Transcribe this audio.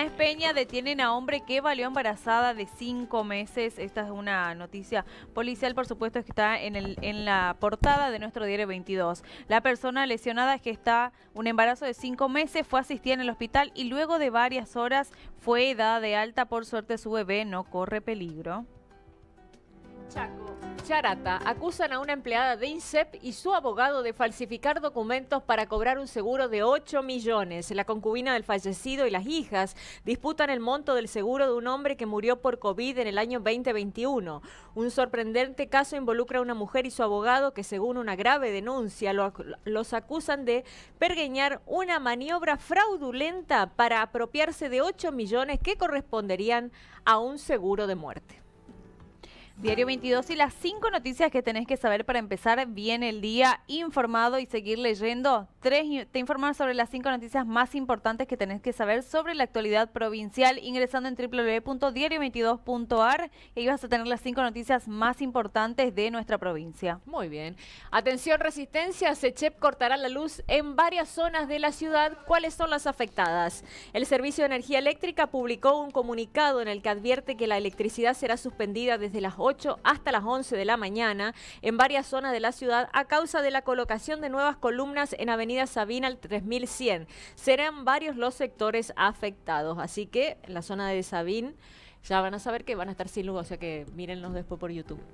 en Peña detienen a hombre que valió embarazada de cinco meses. Esta es una noticia policial, por supuesto, que está en, el, en la portada de nuestro diario 22. La persona lesionada es que está un embarazo de cinco meses, fue asistida en el hospital y luego de varias horas fue dada de alta. Por suerte su bebé no corre peligro. Chaco. Charata acusan a una empleada de INSEP y su abogado de falsificar documentos para cobrar un seguro de 8 millones. La concubina del fallecido y las hijas disputan el monto del seguro de un hombre que murió por COVID en el año 2021. Un sorprendente caso involucra a una mujer y su abogado que según una grave denuncia los acusan de pergueñar una maniobra fraudulenta para apropiarse de 8 millones que corresponderían a un seguro de muerte. Diario 22 y las cinco noticias que tenés que saber para empezar bien el día informado y seguir leyendo. Tres, te informan sobre las cinco noticias más importantes que tenés que saber sobre la actualidad provincial ingresando en www.diario22.ar y ahí vas a tener las cinco noticias más importantes de nuestra provincia. Muy bien. Atención resistencia, Sechep cortará la luz en varias zonas de la ciudad. ¿Cuáles son las afectadas? El Servicio de Energía Eléctrica publicó un comunicado en el que advierte que la electricidad será suspendida desde las 8 hasta las 11 de la mañana en varias zonas de la ciudad a causa de la colocación de nuevas columnas en Avenida Sabina al 3100. Serán varios los sectores afectados, así que en la zona de Sabín ya van a saber que van a estar sin luz, o sea que mírenlos después por YouTube.